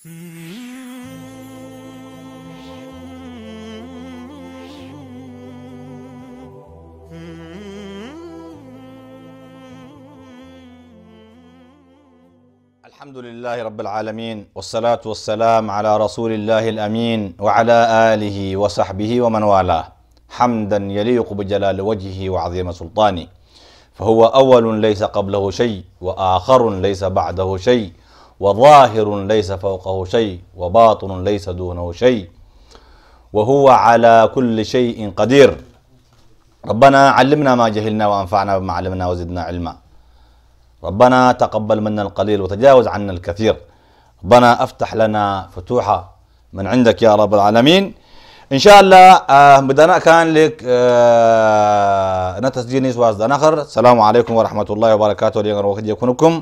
الحمد لله رب العالمين والصلاة والسلام على رسول الله الأمين وعلى آله وصحبه ومن والاه حمدا يليق بجلال وجهه وعظيم سلطانه فهو أول ليس قبله شيء وآخر ليس بعده شيء وظاهر ليس فوقه شيء وباطن ليس دونه شيء وهو على كل شيء قدير ربنا علمنا ما جهلنا وأنفعنا بما علمنا وزدنا علما ربنا تقبل منا القليل وتجاوز عنا الكثير ربنا افتح لنا فتوحا من عندك يا رب العالمين ان شاء الله آه بدنا كان لك آه نتسجيل نيس واز اخر السلام عليكم ورحمه الله وبركاته ليغر وقت يكونكم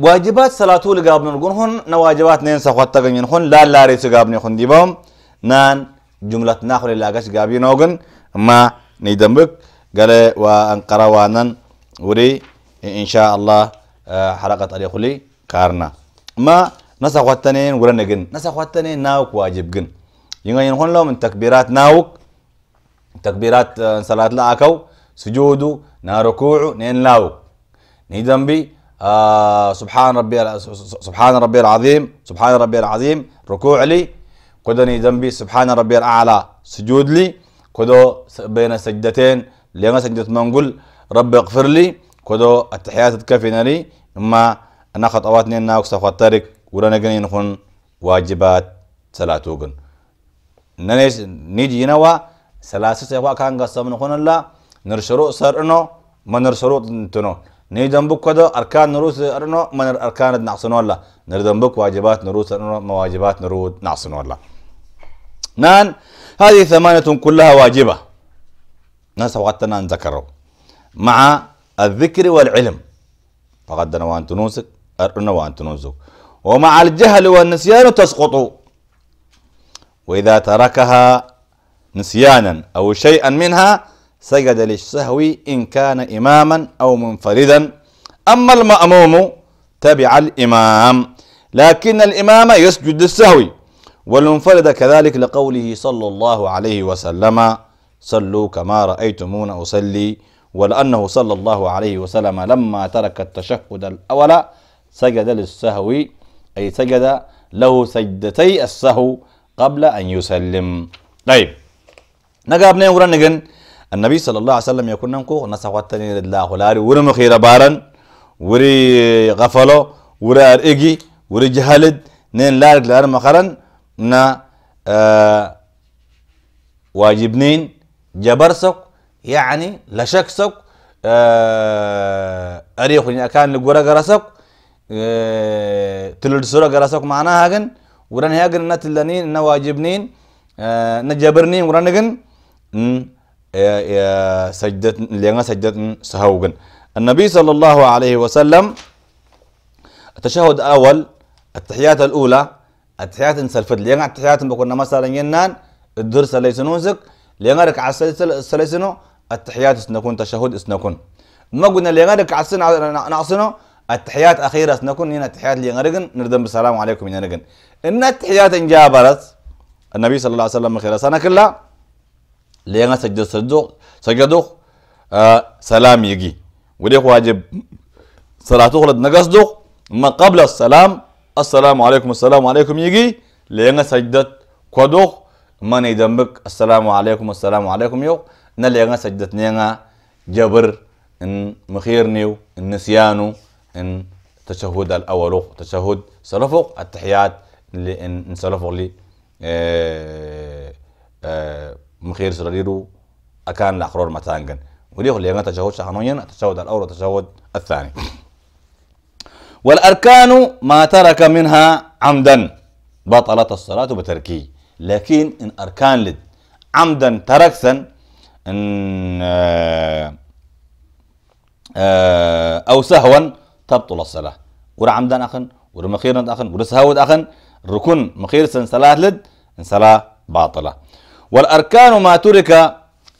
waajibaat salaatuu ligaabnon gun hun na waajibaat neen sakwatta ganyin hun laan laareysu gaabne hun dibom naan jumlatnaa kule laagash gaabinoogun ma ni dambuk gale waa anqara waanan wuri insha allah xaraqat ali kuli kaarna ma na sakwattaneen wuranagin na sakwattaneen naawuk waajibgin yingayin hun lawmin takbiraat naawuk takbiraat salaat la akaw sujuudu naa rukuucu neen laawuk نهي ذنبي آه، سبحان ربي سبحان ربي العظيم سبحان ربي العظيم ركوع لي كده نهي ذنبي سبحان ربي الأعلى سجود لي كده بين سجدتين سجدت ما نقول ربي اغفر لي كده التحيات تكفيني إما أنا خطواتني أنا أكسف الطريق ولا نقني نخون واجبات سلاتوغن ننيش نيجي نوا سلاسة سيخوا كان قصة من خون الله نرشروع سرنو ما نرشروع تنو نيدنبك كده أركان نروس أرنو من أركان نعصن الله بوك واجبات نروس أرنو مواجبات نرود نعصن الله نان هذه ثمانية كلها واجبة ناس وقتنا نذكره مع الذكر والعلم فقد وأن تنوسك أرنو وأن تنوسك ومع الجهل والنسيان تسقط وإذا تركها نسيانا أو شيئا منها سجد للسهو إن كان إماما أو منفردا أما المأموم تبع الإمام لكن الإمام يسجد للسهو والمنفرد كذلك لقوله صلى الله عليه وسلم صلوا كما رأيتمون أصلي ولأنه صلى الله عليه وسلم لما ترك التشهد الأول سجد للسهو أي سجد له سجدتي السهو قبل أن يسلم طيب نقابنا ورنقن النبي صلى الله عليه وسلم يكون نمكو نسواتني الله ري ورم خير بارن وري غفلو وري ارقي وري جهلد نين لارك لار مخرن نا آه واجبنين جبرسك يعني لا لشكسك آه أريخني أكان لجورا جرسك آه تلد سورة جرسك معناها هاجن ورن هاجن نتلنين نواجبنين آه نجبرنين ورنجن النبي صلى الله عليه وسلم التشهد الأول التحيات الأولى التحيات سلفت لينا التحيات بكون مثلا ينان الدرس الدر سليسنوزك لينا ركعة سليسنو التحيات سنكون تشهد سنكون ما قلنا لينا ركعة نعصنو التحيات أخيرة سنكون هنا التحيات لينا رجن نردم بالسلام عليكم يا رجن إن التحيات انجابرت النبي صلى الله عليه وسلم خير سنة كلها لينا سجد سجدو سجدو آه سلام يجي وديك واجب صلاة تخلد نقصدوق ما قبل السلام السلام عليكم السلام عليكم يجي لينا سجدت كودوق ما نيدمك السلام عليكم السلام عليكم يو نلينا سجدت نينا جبر ان مخيرنيو ان نسيانو ان تشهد الاول تشهد سلفق التحيات اللي ان سلفق لي آه آه مخير سريرو أكان لأخرور متانجن وليه اللي تجاوز شهنويا تجاوز الأول وتجاوز الثاني والأركان ما ترك منها عمدا بطلت الصلاة بتركي لكن إن أركان لد عمدا تركسا إن آه، آه، أو سهوا تبطل الصلاة ورا عمدا أخن ورا مخيرا أخن ورا سهوا أخن ركن مخير صلاة لد إن صلاة باطلة والأركان ما ترك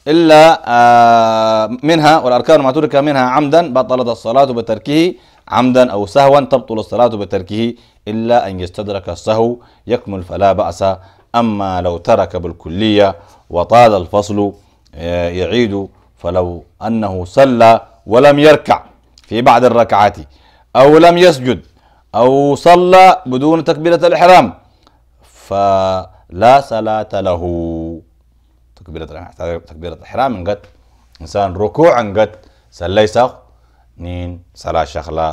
إلا آه، منها والأركان ما ترك منها عمدا بطلت الصلاة بتركه عمدا أو سهوا تبطل الصلاة بتركه إلا أن يستدرك السهو يكمل فلا بأس أما لو ترك بالكلية وطال الفصل آه، يعيد فلو أنه صلى ولم يركع في بعض الركعات أو لم يسجد أو صلى بدون تكبيرة الإحرام فلا صلاة له تكبيرة الإحرام يحتاج تكبيرة الإحرام إن قد إنسان ركوع إن قد سليسق نين صلاة شخلا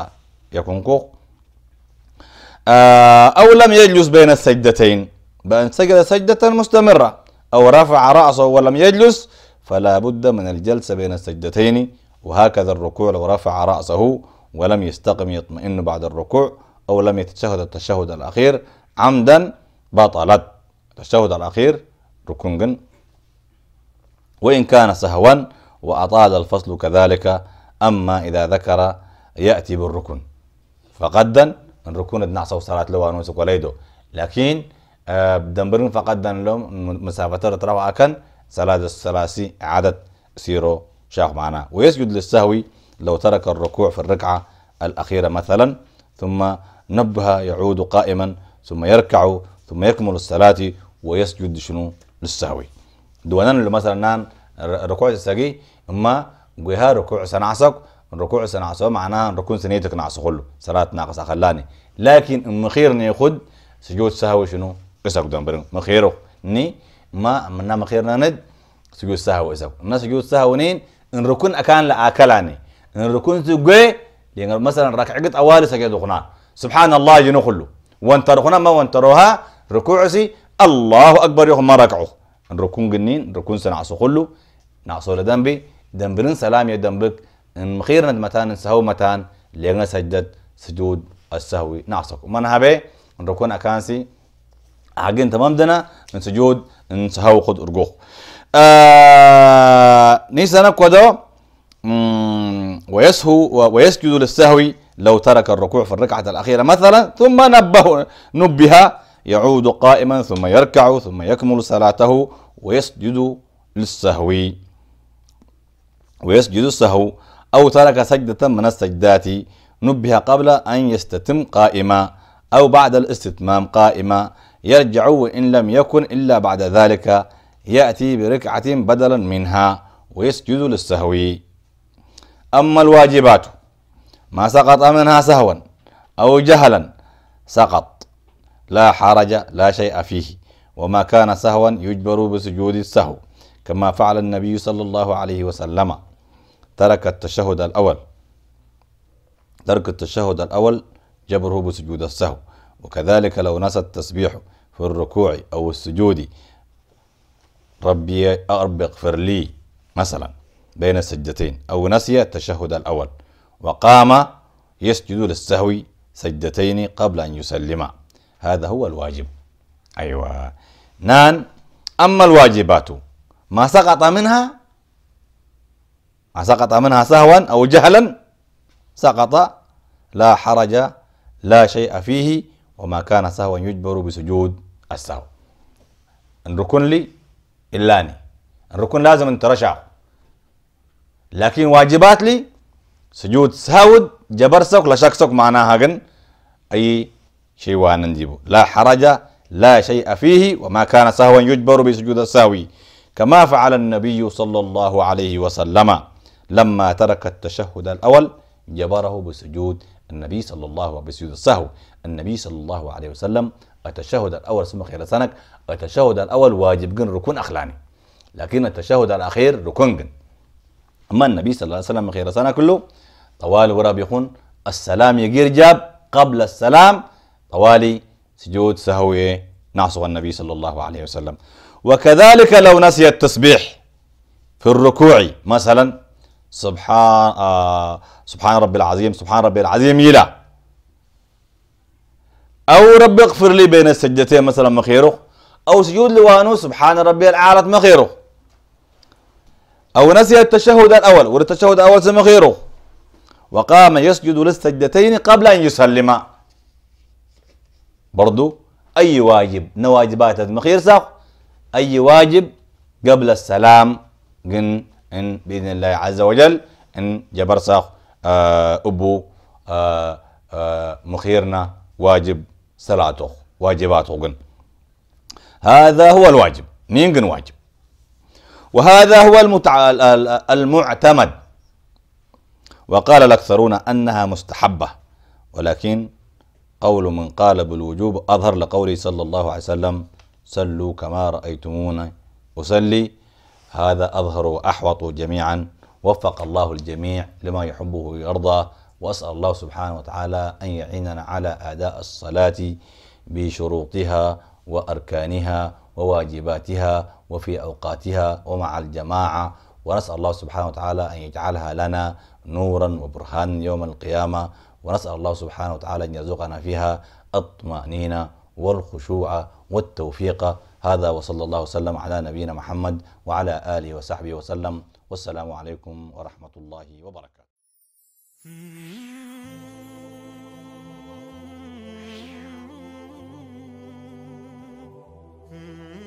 يكون كوق آه، أو لم يجلس بين السجدتين بأن سجد سجدة مستمرة أو رفع رأسه ولم يجلس فلا بد من الجلسة بين السجدتين وهكذا الركوع لو رفع رأسه ولم يستقم يطمئن بعد الركوع أو لم يتشهد التشهد الأخير عمدا بطلت التشهد الأخير ركنجن وإن كان سهوا وأطال الفصل كذلك أما إذا ذكر يأتي بالركن فقدا ركون ادنا عصو صلاة لو أنوسك وليدو لكن آه، بدنبرن فقدا لهم مسافة تروع كان صلاة الثلاثي عدد سيرو شاخ معنا ويسجد للسهو لو ترك الركوع في الركعة الأخيرة مثلا ثم نبه يعود قائما ثم يركع ثم يكمل الصلاة ويسجد شنو للسهو دوانان اللي مثلا نان ركوع السجي اما جوها ركوع sanacsak ركوع sanacso معناه ركون سنيتك نعص كله صلاة ناقص خلاني لكن ام خيرني يخد سجود سهو شنو اسك دمبرن مخيرو ني ما منا مخيرنا ند سجود سهو إسق الناس سجود سهو نين ان ركون اكان لا اكلاني ان ركون سجوي لان مثلا ركعت اوالي سجد خنا سبحان الله ينو كله وانت رخنا ما وانت روها ركوعسي الله اكبر يوم ما ركعه ركون جنين ركون سنعصو كله نعصو لدنبي دنبرن سلام يا دنبك ند متان سهو متان لينا سجدت سجود السهوي نعصك من هبه ركون أكانسي عجن تمام دنا من سجود سهو خد أرجوخ آه، نيس انا كودو ويسهو ويسجد للسهوي لو ترك الركوع في الركعة الأخيرة مثلا ثم نبه نبه يعود قائما ثم يركع ثم يكمل صلاته ويسجد للسهو ويسجد السهو أو ترك سجدة من السجدات نبه قبل أن يستتم قائما أو بعد الاستتمام قائما يرجع وإن لم يكن إلا بعد ذلك يأتي بركعة بدلا منها ويسجد للسهو أما الواجبات ما سقط منها سهوا أو جهلا سقط لا حرج لا شيء فيه وما كان سهوا يجبر بسجود السهو كما فعل النبي صلى الله عليه وسلم ترك التشهد الأول ترك التشهد الأول جبره بسجود السهو وكذلك لو نسى التسبيح في الركوع أو السجود ربي رب اغفر لي مثلا بين السجدتين أو نسي التشهد الأول وقام يسجد للسهو سجدتين قبل أن يسلم هذا هو الواجب أيوة نان أما الواجبات ما سقط منها ما سقط منها سهوا أو جهلا سقط لا حرج لا شيء فيه وما كان سهوا يجبر بسجود السهو الركن لي إلاني الركن لازم أن ترشع لكن واجبات لي سجود سهود جبر سوك لشك سوك معناها أي شيء واننجيبه لا حرج لا شيء فيه وما كان سهوا يجبر بسجود الساوي كما فعل النبي صلى الله عليه وسلم لما ترك التشهد الأول جبره بسجود النبي صلى الله عليه وسلم بسجود السهو النبي صلى الله عليه وسلم التشهد الأول سمع خير سنك التشهد الأول واجب جن ركن أخلاني لكن التشهد الأخير ركن جن أما النبي صلى الله عليه وسلم خير سنة كله طوال ورا السلام يجير جاب قبل السلام طوالي سجود سهوي نعصغ النبي صلى الله عليه وسلم وكذلك لو نسي التسبيح في الركوع مثلا سبحان آه سبحان ربي العظيم سبحان ربي العظيم يلا أو ربي اغفر لي بين السجدتين مثلا مخيره أو سجود لوانو سبحان ربي الاعلى مخيره أو نسي التشهد الأول والتشهد الأول مخيره وقام يسجد للسجدتين قبل أن يسلم برضو أي واجب نواجبات المخير ساق أي واجب قبل السلام قن إن بإذن الله عز وجل إن جبر ساق آه، أبو آه، آه، مخيرنا واجب صلاته واجباته قن هذا هو الواجب نين واجب وهذا هو المتع... المعتمد وقال الأكثرون أنها مستحبة ولكن قول من قال بالوجوب أظهر لقوله صلى الله عليه وسلم صلوا كما رأيتمون أصلي هذا أظهر وأحوط جميعا وفق الله الجميع لما يحبه ويرضى وأسأل الله سبحانه وتعالى أن يعيننا على أداء الصلاة بشروطها وأركانها وواجباتها وفي أوقاتها ومع الجماعة ونسأل الله سبحانه وتعالى أن يجعلها لنا نورا وبرهانا يوم القيامة ونسأل الله سبحانه وتعالى أن يرزقنا فيها الطمأنينة والخشوع والتوفيق هذا وصلى الله وسلم على نبينا محمد وعلى آله وصحبه وسلم والسلام عليكم ورحمة الله وبركاته Mm-hmm.